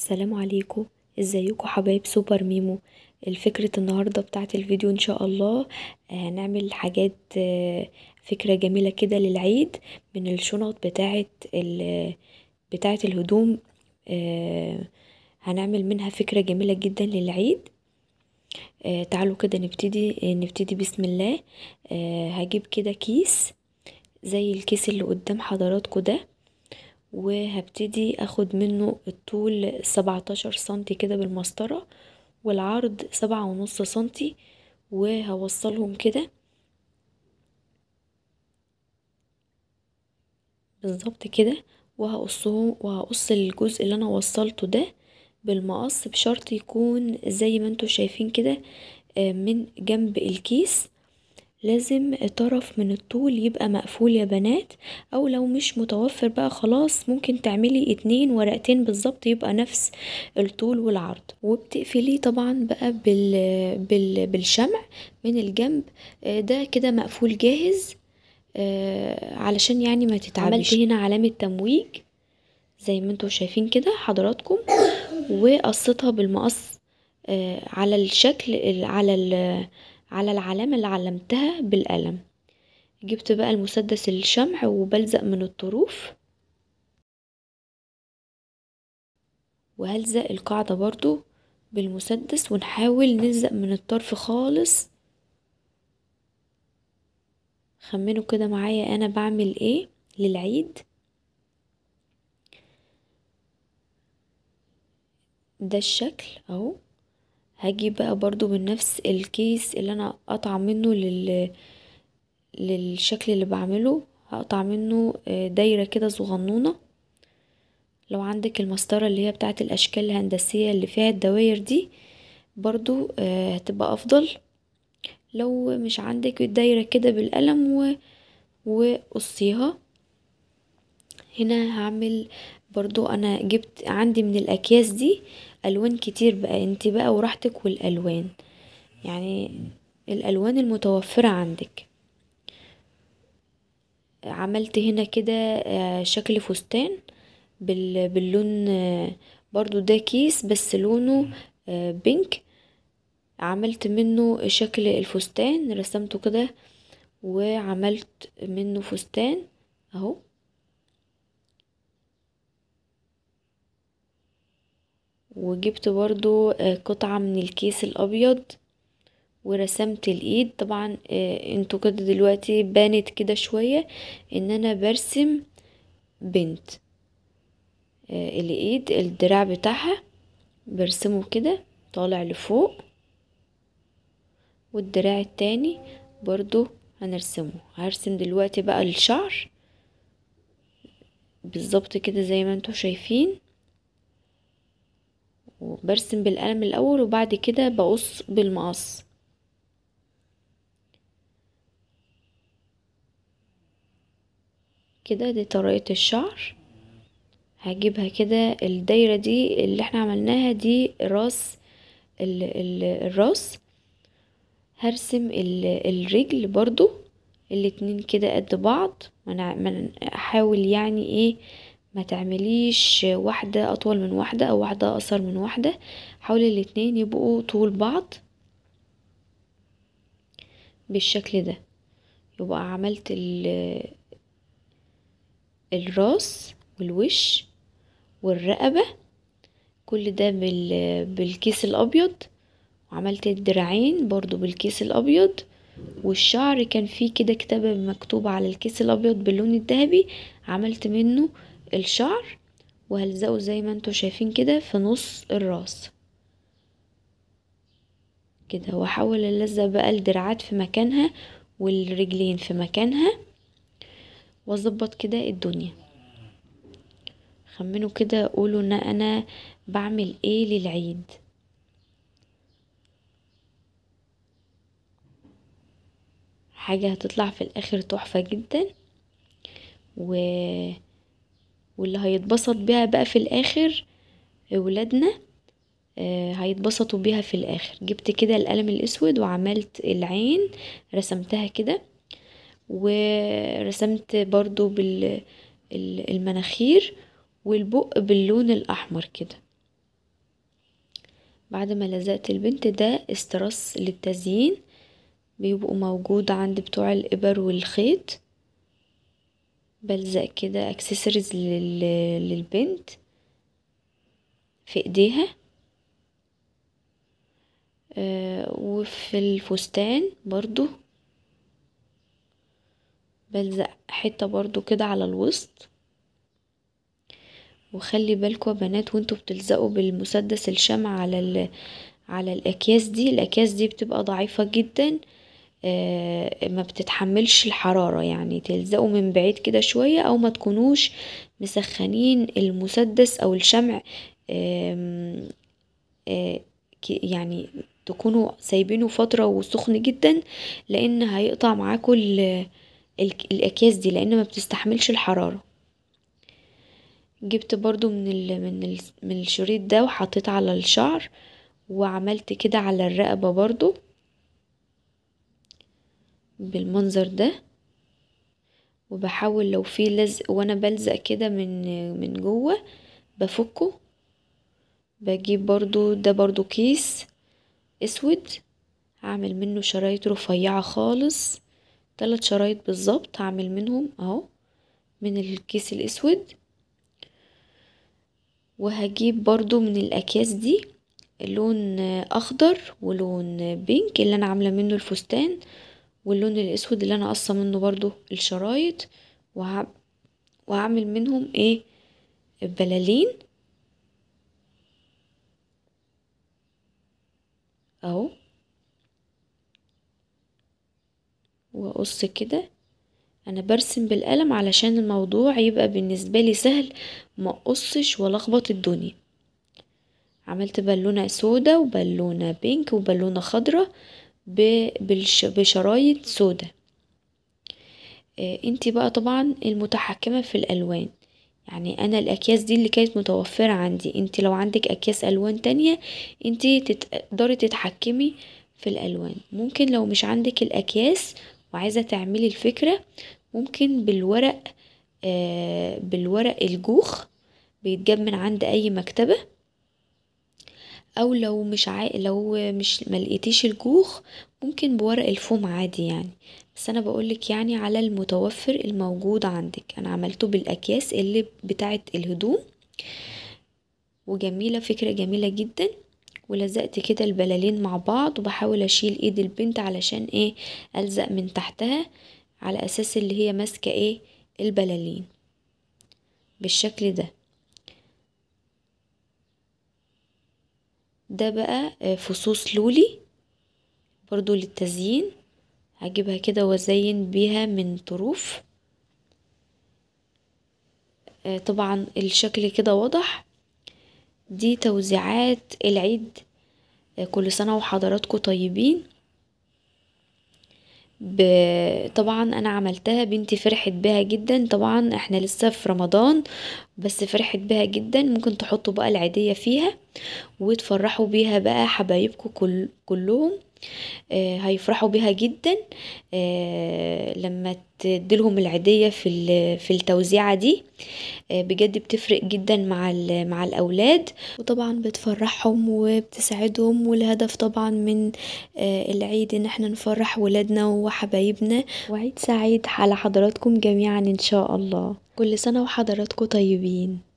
السلام عليكم ازيكم حبايب سوبر ميمو الفكرة النهاردة بتاعت الفيديو ان شاء الله آه، هنعمل حاجات آه، فكرة جميلة كده للعيد من الشنط بتاعت, ال... بتاعت الهدوم آه، هنعمل منها فكرة جميلة جدا للعيد تعالوا كده نبتدي نبتدي بسم الله هجيب كده كيس زي الكيس اللي قدام حضراتكم ده وهبتدي اخد منه الطول سبعتاشر سنتي كده بالمسطرة والعرض سبعة ونص سنتي وهوصلهم كده بالظبط كده وهقصه وهقص الجزء اللي انا وصلته ده بالمقص بشرط يكون زي ما انتوا شايفين كده آه، من جنب الكيس لازم طرف من الطول يبقى مقفول يا بنات او لو مش متوفر بقى خلاص ممكن تعملي اتنين ورقتين بالظبط يبقى نفس الطول والعرض وبتقفليه طبعا بقى بال... بال... بالشمع من الجنب آه، ده كده مقفول جاهز آه، علشان يعني ما تتعبش هنا علامة تمويج زي ما انتوا شايفين كده حضراتكم وقصتها بالمقص آه، على الشكل على على العلامة اللي علمتها بالقلم جبت بقى المسدس الشمع وبلزق من الطروف وهلزق القاعدة برضو بالمسدس ونحاول نلزق من الطرف خالص خمنوا كده معايا انا بعمل ايه للعيد ده الشكل اهو هجيب بقى برضو من نفس الكيس اللي انا قطع منه لل... للشكل اللي بعمله هقطع منه آه، دايرة كده صغنونة لو عندك المسطرة اللي هي بتاعت الاشكال الهندسية اللي فيها الدواير دي برضو آه، هتبقى افضل لو مش عندك الدايرة كده بالقلم و... وقصيها هنا هعمل برضو انا جبت عندي من الاكياس دي الوان كتير بقى انت بقى وراحتك والالوان يعني الالوان المتوفرة عندك عملت هنا كده آه، شكل فستان باللون آه، برضو ده كيس بس لونه آه، بينك عملت منه شكل الفستان رسمته كده وعملت منه فستان اهو وجبت برضو آه، قطعة من الكيس الابيض ورسمت الايد طبعا آه، انتوا كده دلوقتي بانت كده شوية ان انا برسم بنت آه، الايد الدراع بتاعها برسمه كده طالع لفوق والدراع التاني برضو هنرسمه هرسم دلوقتي بقى الشعر بالظبط كده زي ما انتوا شايفين برسم بالقلم الأول وبعد كده بقص بالمقص كده دي طريقة الشعر هجيبها كده الدايرة دي اللي احنا عملناها دي راس الـ الـ الراس هرسم الرجل برضو الاتنين كده قد بعض احاول يعني ايه ما تعمليش واحدة أطول من واحدة أو واحدة أقصر من واحدة حاولي الاتنين يبقوا طول بعض بالشكل ده يبقى عملت الراس والوش والرقبة كل ده بالكيس الأبيض وعملت الدراعين برضو بالكيس الأبيض والشعر كان فيه كده كتابة مكتوبة على الكيس الأبيض باللون الذهبي عملت منه الشعر وهلزقه زي ما انتوا شايفين كده في نص الراس كده واحاول اللزقه بقى الدراعات في مكانها والرجلين في مكانها واظبط كده الدنيا خمنوا كده قولوا ان انا بعمل ايه للعيد حاجة هتطلع في الاخر تحفة جدا و واللي هيتبسط بيها بقى في الاخر ولادنا آه، هيتبسطوا بيها في الاخر جبت كده القلم الاسود وعملت العين رسمتها كده ورسمت برضو بال المناخير والبق باللون الاحمر كده بعد ما لزقت البنت ده استرس للتزيين بيبقوا موجود عند بتوع الإبر والخيط بلزق كده اكسسوارز للبنت في ايديها آه، وفي الفستان برضو بلزق حته برضو كده على الوسط وخلي بالكوا بنات وانتوا بتلزقوا بالمسدس الشمع على على الاكياس دي الاكياس دي بتبقى ضعيفه جدا آه، ما بتتحملش الحرارة يعني تلزقوا من بعيد كده شوية او ما تكونوش مسخنين المسدس او الشمع آه، يعني تكونوا سايبينه فترة وسخن جدا لان هيقطع معاكم الاكياس دي لان ما بتستحملش الحرارة جبت برضو من الـ من الـ من الشريط ده وحطيت على الشعر وعملت كده على الرقبة برضو بالمنظر ده وبحاول لو في لزق وانا بلزق كده من من جوه بفكه بجيب برضو ده برضو كيس اسود هعمل منه شرايط رفيعة خالص ثلاث شرايط بالظبط هعمل منهم اهو من الكيس الاسود وهجيب برضو من الاكياس دي لون اخضر ولون بينك اللي انا عامله منه الفستان واللون الاسود اللي انا قصه منه برضو الشرايط وهعمل منهم ايه البلالين اهو واقص كده انا برسم بالقلم علشان الموضوع يبقى بالنسبه لي سهل ما اقصش والخبط الدنيا عملت بالونه سودا وبالونه بينك وبالونه خضره بشرايط سودا آه، انت بقى طبعا المتحكمة في الألوان يعني انا الاكياس دي اللي كانت متوفرة عندي انت لو عندك اكياس الوان تانية انت تقدري تتحكمي في الالوان ممكن لو مش عندك الاكياس وعايزة تعملي الفكرة ممكن بالورق آه بالورق الجوخ بيتجاب من عند اي مكتبة او لو مش عا... لو مش ملقيتيش الجوخ ممكن بورق الفوم عادي يعني بس انا بقولك يعني على المتوفر الموجود عندك انا عملته بالاكياس اللي بتاعه الهدوم وجميله فكره جميله جدا ولزقت كده البلالين مع بعض وبحاول اشيل ايد البنت علشان ايه الزق من تحتها على اساس اللي هي ماسكه ايه البلالين بالشكل ده ده بقى آه، فصوص لولي برضو للتزيين هجيبها كده وازين بيها من طروف آه، طبعا الشكل كده واضح دي توزيعات العيد آه، كل سنة وحضراتكم طيبين طبعا انا عملتها بنتي فرحت بها جدا طبعا احنا لسه في رمضان بس فرحت بها جدا ممكن تحطوا بقى العيدية فيها وتفرحوا بيها بقى حبايبكم كل... كلهم آه، هيفرحوا بها جدا آه، لما تديلهم العيدية في في التوزيعة دي آه، بجد بتفرق جدا مع مع الأولاد وطبعا بتفرحهم وبتسعدهم والهدف طبعا من العيد إن احنا نفرح ولادنا وحبايبنا وعيد سعيد على حضراتكم جميعا إن شاء الله كل سنة وحضراتكم طيبين